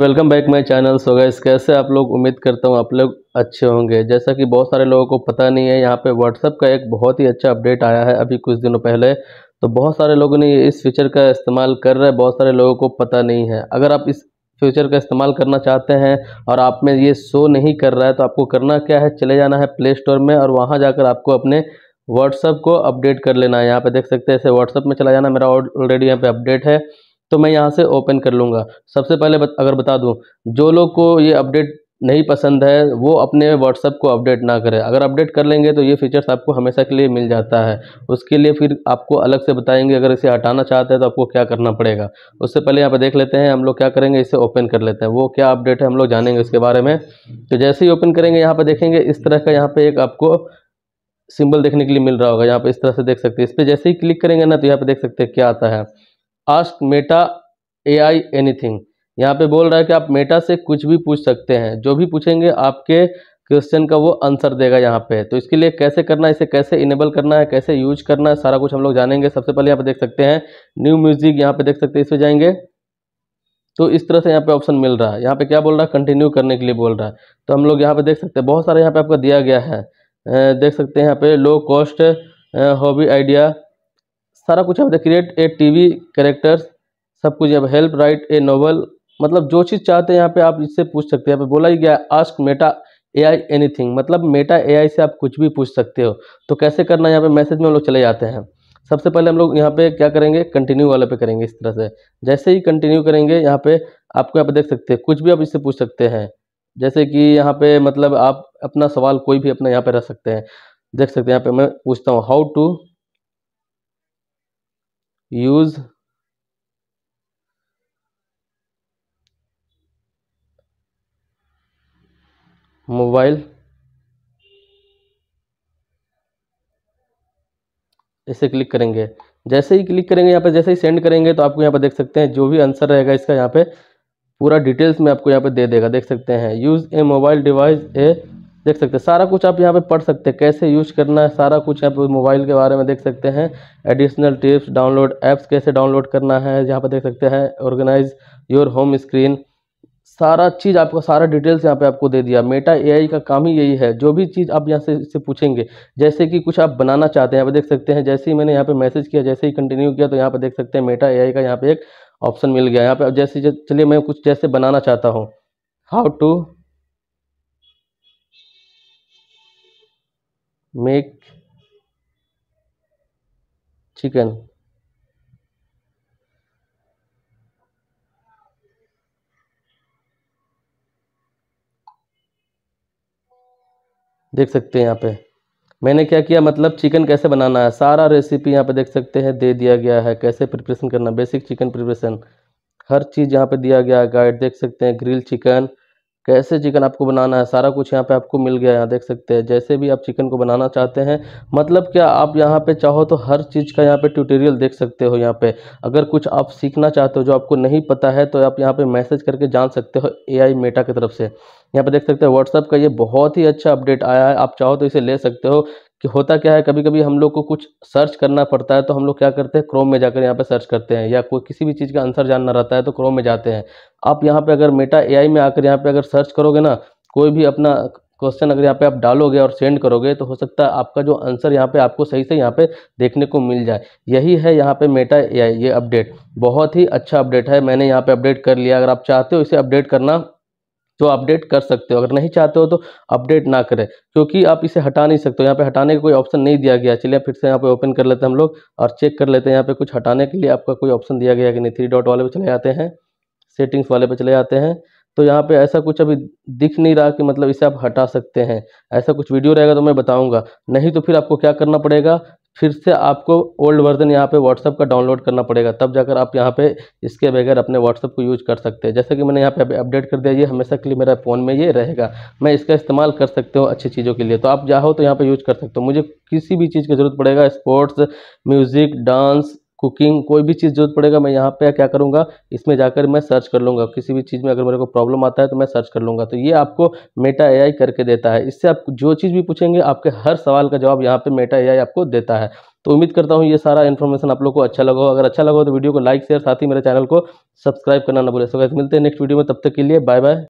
welcome back my channel so guys कैसे आप लोग उम्मीद करता हूँ आप लोग अच्छे होंगे जैसा कि बहुत सारे लोगों को पता नहीं है यहाँ पे व्हाट्सअप का एक बहुत ही अच्छा अपडेट आया है अभी कुछ दिनों पहले तो बहुत सारे लोगों ने इस फीचर का इस्तेमाल कर रहे हैं बहुत सारे लोगों को पता नहीं है अगर आप इस फ्यूचर का इस्तेमाल करना चाहते हैं और आप में ये शो नहीं कर रहा है तो आपको करना क्या है चले जाना है प्ले स्टोर में और वहाँ जाकर आपको अपने व्हाट्सअप को अपडेट कर लेना है यहाँ पर देख सकते हैं ऐसे व्हाट्सअप में चला जाना मेरा ऑलरेडी यहाँ पर अपडेट है तो मैं यहाँ से ओपन कर लूँगा सबसे पहले बत, अगर बता दूँ जो लोग को ये अपडेट नहीं पसंद है वो अपने व्हाट्सअप को अपडेट ना करें अगर अपडेट कर लेंगे तो ये फीचर्स आपको हमेशा के लिए मिल जाता है उसके लिए फिर आपको अलग से बताएंगे अगर इसे हटाना चाहते हैं तो आपको क्या करना पड़ेगा उससे पहले यहाँ पर देख लेते हैं हम लोग क्या करेंगे इसे ओपन कर लेते हैं वो क्या अपडेट है हम लोग जानेंगे इसके बारे में तो जैसे ही ओपन करेंगे यहाँ पर देखेंगे इस तरह का यहाँ पर एक आपको सिंबल देखने के लिए मिल रहा होगा यहाँ पर इस तरह से देख सकते हैं इस पर जैसे ही क्लिक करेंगे ना तो यहाँ पर देख सकते हैं क्या आता है ask Meta AI anything यहाँ पे बोल रहा है कि आप मेटा से कुछ भी पूछ सकते हैं जो भी पूछेंगे आपके क्वेश्चन का वो आंसर देगा यहाँ पे तो इसके लिए कैसे करना है इसे कैसे इनेबल करना है कैसे यूज करना है सारा कुछ हम लोग जानेंगे सबसे पहले यहाँ पे देख सकते हैं न्यू म्यूजिक यहाँ पे देख सकते हैं इसमें जाएंगे तो इस तरह से यहाँ पे ऑप्शन मिल रहा है यहाँ पे क्या बोल रहा है कंटिन्यू करने के लिए बोल रहा है तो हम लोग यहाँ पे देख सकते हैं बहुत सारा यहाँ पे आपका दिया गया है देख सकते हैं यहाँ पे लो कॉस्ट हॉबी आइडिया सारा कुछ अब क्रिएट ए टीवी कैरेक्टर्स सब कुछ अब हेल्प राइट ए नोवेल मतलब जो चीज़ चाहते हैं यहाँ पे आप इससे पूछ सकते हैं यहाँ पे बोला ही गया आस्क मेटा एआई एनीथिंग मतलब मेटा एआई से आप कुछ भी पूछ सकते हो तो कैसे करना यहाँ पे मैसेज में हम लोग चले जाते हैं सबसे पहले हम लोग यहाँ पे क्या करेंगे कंटिन्यू वाले पे करेंगे इस तरह से जैसे ही कंटिन्यू करेंगे यहाँ पे आपको यहाँ पे देख सकते हैं कुछ भी आप इससे पूछ सकते हैं जैसे कि यहाँ पे मतलब आप अपना सवाल कोई भी अपना यहाँ पे रख सकते हैं देख सकते हैं यहाँ पे मैं पूछता हूँ हाउ टू यूज मोबाइल इसे क्लिक करेंगे जैसे ही क्लिक करेंगे यहाँ पर जैसे ही सेंड करेंगे तो आपको यहाँ पर देख सकते हैं जो भी आंसर रहेगा इसका यहाँ पे पूरा डिटेल्स में आपको यहाँ पे दे देगा देख सकते हैं यूज़ ए मोबाइल डिवाइस ए देख सकते हैं सारा कुछ आप यहाँ पे पढ़ सकते हैं कैसे यूज करना है सारा कुछ आप मोबाइल के बारे में देख सकते हैं एडिशनल टिप्स डाउनलोड ऐप्स कैसे डाउनलोड करना है यहाँ पे देख सकते हैं ऑर्गेनाइज योर होम स्क्रीन सारा चीज़ आपको सारा डिटेल्स यहाँ पे आपको दे दिया मेटा एआई का काम ही यही है जो भी चीज़ आप यहाँ से इससे पूछेंगे जैसे कि कुछ आप बनाना चाहते हैं यहाँ पर देख सकते हैं जैसे ही मैंने यहाँ पे मैसेज किया जैसे ही कंटिन्यू किया तो यहाँ पे देख सकते हैं मेटा एआई का यहाँ पे एक ऑप्शन मिल गया यहाँ पे जैसे चलिए मैं कुछ जैसे बनाना चाहता हूँ हाउ टू मेक चिकन देख सकते हैं यहाँ पे मैंने क्या किया मतलब चिकन कैसे बनाना है सारा रेसिपी यहाँ पे देख सकते हैं दे दिया गया है कैसे प्रिपरेशन करना बेसिक चिकन प्रिपरेशन हर चीज़ यहाँ पे दिया गया है गाइड देख सकते हैं ग्रिल चिकन कैसे चिकन आपको बनाना है सारा कुछ यहाँ पे आपको मिल गया यहाँ देख सकते हैं जैसे भी आप चिकन को बनाना चाहते हैं मतलब क्या आप यहाँ पे चाहो तो हर चीज़ का यहाँ पे ट्यूटोरियल देख सकते हो यहाँ पे अगर कुछ आप सीखना चाहते हो जो आपको नहीं पता है तो आप यहाँ पे मैसेज करके जान सकते हो एआई मेटा की तरफ से यहाँ पे देख सकते हैं व्हाट्सअप का ये बहुत ही अच्छा अपडेट आया है आप चाहो तो इसे ले सकते हो कि होता क्या है कभी कभी हम लोग को कुछ सर्च करना पड़ता है तो हम लोग क्या करते हैं क्रोम में जाकर यहाँ पे सर्च करते हैं या कोई किसी भी चीज़ का आंसर जानना रहता है तो क्रोम में जाते हैं आप यहाँ पे अगर मेटा एआई में आकर यहाँ पे अगर सर्च करोगे ना कोई भी अपना क्वेश्चन अगर यहाँ पे आप डालोगे और सेंड करोगे तो हो सकता है आपका जो आंसर यहाँ पे आपको सही से यहाँ पे देखने को मिल जाए यही है यहाँ पे मेटा एआई ये अपडेट बहुत ही अच्छा अपडेट है मैंने यहाँ पे अपडेट कर लिया अगर आप चाहते हो इसे अपडेट करना जो अपडेट कर सकते हो अगर नहीं चाहते हो तो अपडेट ना करें क्योंकि आप इसे हटा नहीं सकते हो यहाँ पे हटाने का कोई ऑप्शन नहीं दिया गया चलिए फिर से यहाँ पे ओपन कर लेते हैं हम लोग और चेक कर लेते हैं यहाँ पे कुछ हटाने के लिए आपका कोई ऑप्शन दिया गया कि नहीं थ्री डॉट वाले पे चले जाते हैं सेटिंग्स वाले पे चले जाते हैं तो यहाँ पे ऐसा कुछ अभी दिख नहीं रहा कि मतलब इसे आप हटा सकते हैं ऐसा कुछ वीडियो रहेगा तो मैं बताऊँगा नहीं तो फिर आपको क्या करना पड़ेगा फिर से आपको ओल्ड वर्जन यहाँ पे व्हाट्सअप का डाउनलोड करना पड़ेगा तब जाकर आप यहाँ पे इसके बगैर अपने व्हाट्सअप को यूज कर सकते हैं जैसे कि मैंने यहाँ पे अभी अपडेट कर दिया ये हमेशा के लिए मेरा फ़ोन में ये रहेगा मैं इसका इस्तेमाल कर सकते हो अच्छी चीज़ों के लिए तो आप जाओ तो यहाँ पर यूज कर सकते हो मुझे किसी भी चीज़ की ज़रूरत पड़ेगा स्पोर्ट्स म्यूज़िक डांस कुकिंग कोई भी चीज़ जरूरत पड़ेगा मैं यहाँ पे क्या करूँगा इसमें जाकर मैं सर्च कर लूँगा किसी भी चीज़ में अगर मेरे को प्रॉब्लम आता है तो मैं सर्च कर लूँगा तो ये आपको मेटा एआई करके देता है इससे आप जो चीज़ भी पूछेंगे आपके हर सवाल का जवाब यहाँ पे मेटा एआई आपको देता है तो उम्मीद करता हूँ ये सारा इन्फॉर्मेशन आप लोग को अच्छा लगा अगर अच्छा लगा तो वीडियो को लाइक शेयर साथ ही मेरे चैनल को सब्सक्राइब करना ना बोले सो मिलते हैं नेक्स्ट वीडियो में तब तक के लिए बाय बाय